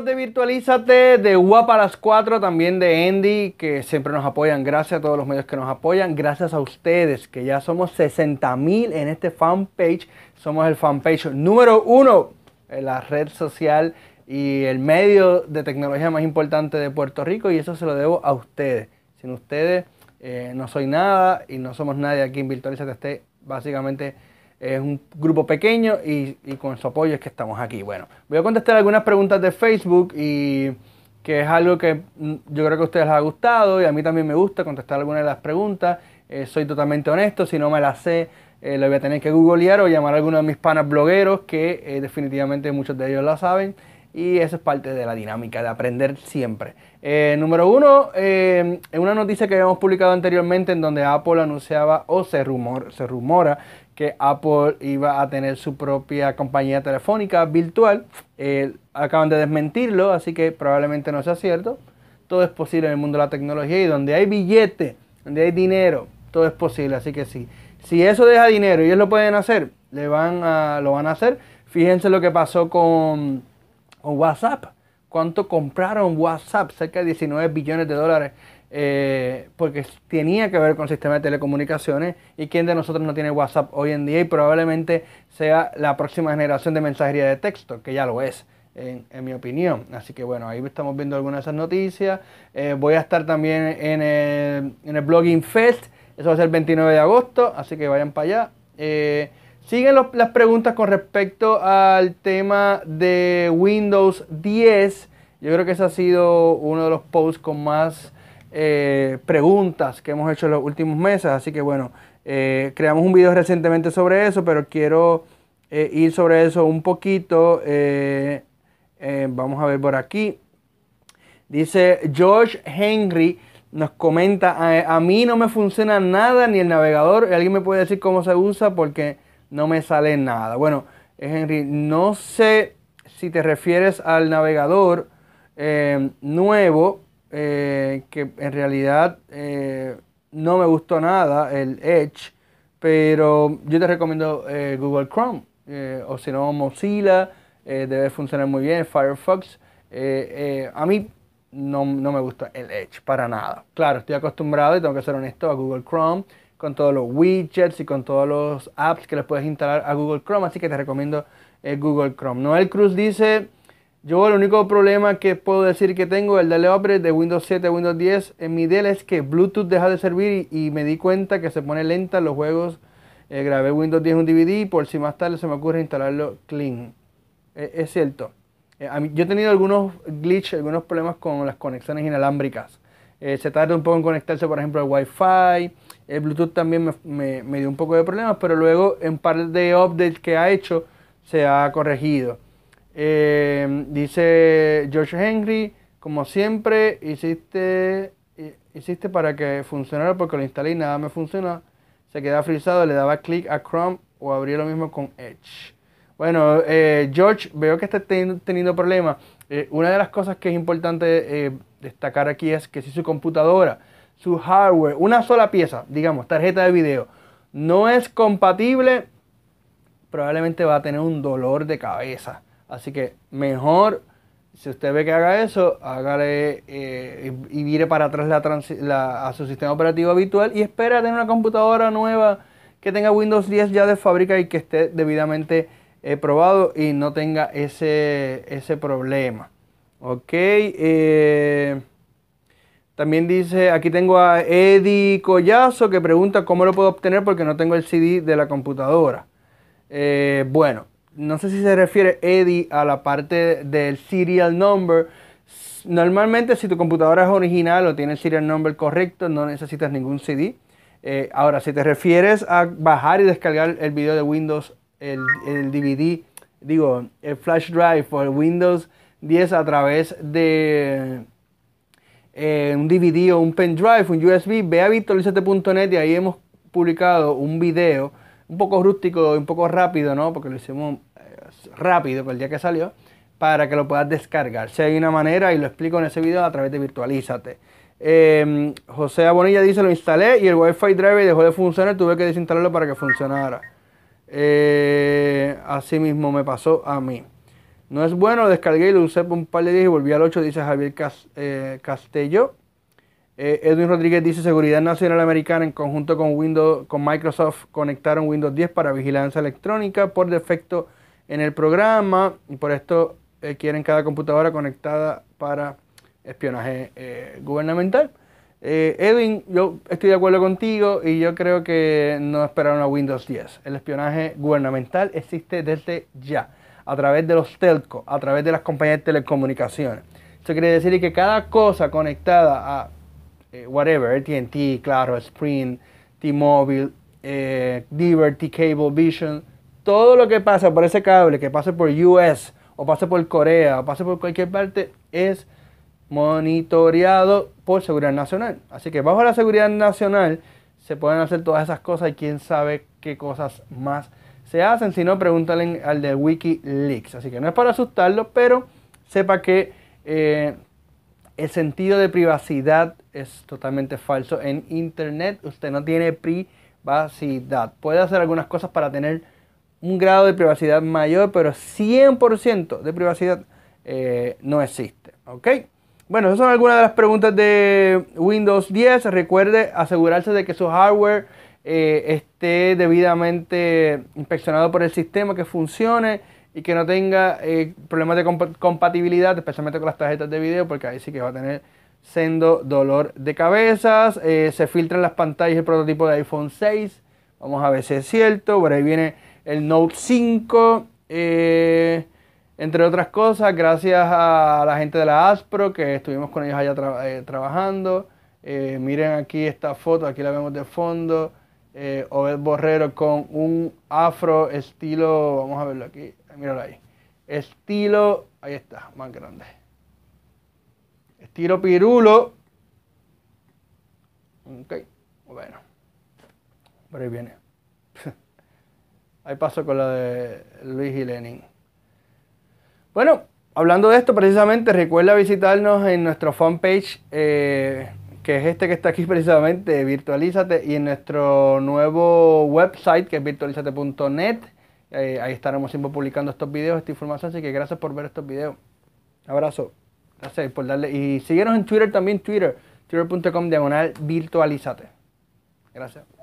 de Virtualízate, de Guapa a las 4, también de Andy, que siempre nos apoyan. Gracias a todos los medios que nos apoyan. Gracias a ustedes, que ya somos 60 mil en este fanpage. Somos el fanpage número uno en la red social y el medio de tecnología más importante de Puerto Rico. Y eso se lo debo a ustedes. Sin ustedes eh, no soy nada y no somos nadie aquí en Virtualízate. Esté básicamente es un grupo pequeño y, con su apoyo es que estamos aquí. Bueno, voy a contestar algunas preguntas de Facebook y que es algo que mm, yo creo que a ustedes les ha gustado y a mí también me gusta contestar algunas de las preguntas. Eh, soy totalmente honesto, si no me las sé, eh, lo voy a tener que googlear o llamar a alguno de mis panas blogueros, que eh, definitivamente muchos de ellos la saben. Y eso es parte de la dinámica de aprender siempre. número uno, en una noticia que habíamos publicado anteriormente en donde Apple anunciaba o se, rumor, se rumora Apple iba a tener su propia compañía telefónica virtual. Eh, acaban de desmentirlo, así que probablemente no sea cierto. Todo es posible en el mundo de la tecnología y donde hay billete, donde hay dinero, todo es posible. Así que sí, si eso deja dinero y ellos lo pueden hacer, le van a, lo van a hacer. Fíjense lo que pasó con, WhatsApp. ¿Cuánto compraron WhatsApp? Cerca de 19 billones de dólares eh, porque tenía que ver con el sistema de telecomunicaciones y quien de nosotros no tiene WhatsApp hoy en día y probablemente sea la próxima generación de mensajería de texto, que ya lo es. En, mi opinión. Así que bueno, ahí estamos viendo algunas de esas noticias. Eh, voy a estar también en el, Blogging Fest. Eso va a ser el 29 de agosto, así que vayan para allá. Eh, siguen las preguntas con respecto al tema de Windows 10. Yo creo que ese ha sido uno de los posts con más eh, preguntas que hemos hecho en los últimos meses. Así que bueno, eh, creamos un video recientemente sobre eso, pero quiero eh, ir sobre eso un poquito. vamos a ver por aquí. Dice George Henry nos comenta, a, mí no me funciona nada ni el navegador. ¿Alguien me puede decir cómo se usa? Porque no me sale nada. Bueno, Henry, no sé si te refieres al navegador nuevo eh, que en realidad eh, no me gustó nada, el Edge, pero yo te recomiendo eh, Google Chrome o si no Mozilla, debe funcionar muy bien, Firefox. a mí no, no, me gusta el Edge para nada. Claro, estoy acostumbrado y tengo que ser honesto a Google Chrome con todos los widgets y con todos los apps que les puedes instalar a Google Chrome, así que te recomiendo Google Chrome. Noel Cruz dice... Yo el único problema que puedo decir que tengo el de upgrade de Windows 7 a Windows 10 en mi Dell es que Bluetooth deja de servir y, me di cuenta que se pone lenta los juegos. Eh, grabé Windows 10 un DVD por si más tarde se me ocurre instalarlo clean. Eh, es cierto. Eh, yo he tenido algunos glitches, algunos problemas con las conexiones inalámbricas. se tarda un poco en conectarse, por ejemplo, al Wi-Fi. El Bluetooth también me, dio un poco de problemas, pero luego en par de updates que ha hecho se ha corregido. Eh, dice George Henry, como siempre, hiciste, eh, hiciste para que funcionara porque lo instalé y nada me funciona. Se queda frisado, le daba clic a Chrome o abría lo mismo con Edge. Bueno, eh, George, veo que está teniendo problemas. una de las cosas que es importante destacar aquí es que si su computadora, su hardware, una sola pieza, digamos, tarjeta de video, no es compatible, probablemente va a tener un dolor de cabeza. Así que mejor, si usted ve que haga eso, hágale eh, y vire para atrás a su sistema operativo habitual y espera tener una computadora nueva que tenga Windows 10 ya de fábrica y que esté debidamente eh, probado y no tenga ese, problema. Ok. Eh, también dice, aquí tengo a Eddie Collazo que pregunta cómo lo puedo obtener porque no tengo el CD de la computadora. bueno, no sé si se refiere Eddie a la parte del serial number. Normalmente si tu computadora es original o tiene el serial number correcto, no necesitas ningún CD. Eh, ahora, si te refieres a bajar y descargar el video de Windows, el, DVD, digo, el flash drive o el Windows 10 a través de eh, un DVD o un pendrive, un USB, ve a virtualizate.net y ahí hemos publicado un video un poco rústico y un poco rápido, ¿no? Porque lo hicimos eh, rápido el día que salió, para que lo puedas descargar. Si hay una manera, y lo explico en ese video, a través de Virtualízate. Em, José Abonilla dice, lo instalé y el Wi-Fi Drive dejó de funcionar, tuve que desinstalarlo para que funcionara. Eh, así mismo me pasó a mí. No es bueno, lo descargué y lo usé por un par de días y volví al 8, dice Javier eh, Castello. Eh, Edwin Rodríguez dice, Seguridad Nacional Americana en conjunto con, Windows, con Microsoft conectaron Windows 10 para vigilancia electrónica por defecto en el programa y por esto eh, quieren cada computadora conectada para espionaje eh, gubernamental. Edwin, yo estoy de acuerdo contigo y yo creo que no esperaron a Windows 10. El espionaje gubernamental existe desde ya, a través de los telcos, a través de las compañías de telecomunicaciones. Eso quiere decir que cada cosa conectada a eh, whatever, TNT, claro, Sprint, T-Mobile, eh, Cable, Vision, todo lo que pasa por ese cable, que pase por US, o pase por Corea, o pase por cualquier parte, es monitoreado por seguridad nacional. Así que bajo la seguridad nacional se pueden hacer todas esas cosas y quién sabe qué cosas más se hacen. Si no, pregúntale al de Wikileaks. Así que no es para asustarlo, pero sepa que eh, el sentido de privacidad es totalmente falso. En Internet usted no tiene privacidad. Puede hacer algunas cosas para tener un grado de privacidad mayor, pero 100% de privacidad eh, no existe. ¿Ok? Bueno, esas son algunas de las preguntas de Windows 10. Recuerde asegurarse de que su hardware eh, esté debidamente inspeccionado por el sistema, que funcione y que no tenga eh, problemas de compatibilidad, especialmente con las tarjetas de video, porque ahí sí que va a tener sendo dolor de cabezas. Eh, se filtran las pantallas el prototipo de iPhone 6. Vamos a ver si es cierto. Por ahí viene el Note 5. Eh, entre otras cosas, gracias a la gente de la Aspro que estuvimos con ellos allá trabajando. miren aquí esta foto, aquí la vemos de fondo. Obed Borrero con un afro estilo, vamos a verlo aquí, míralo ahí. Estilo, ahí está, más grande. Estilo pirulo. Ok, bueno. Por ahí viene. ahí paso con la de Luis y Lenin. Bueno, hablando de esto precisamente, recuerda visitarnos en nuestro fanpage. Eh, que es este que está aquí precisamente, Virtualízate, y en nuestro nuevo website que es virtualízate.net. Eh, ahí estaremos siempre publicando estos videos, esta información. Así que gracias por ver estos videos. Abrazo. Gracias por darle. Y síguenos en Twitter también, Twitter. Twitter.com diagonal virtualizate. Gracias.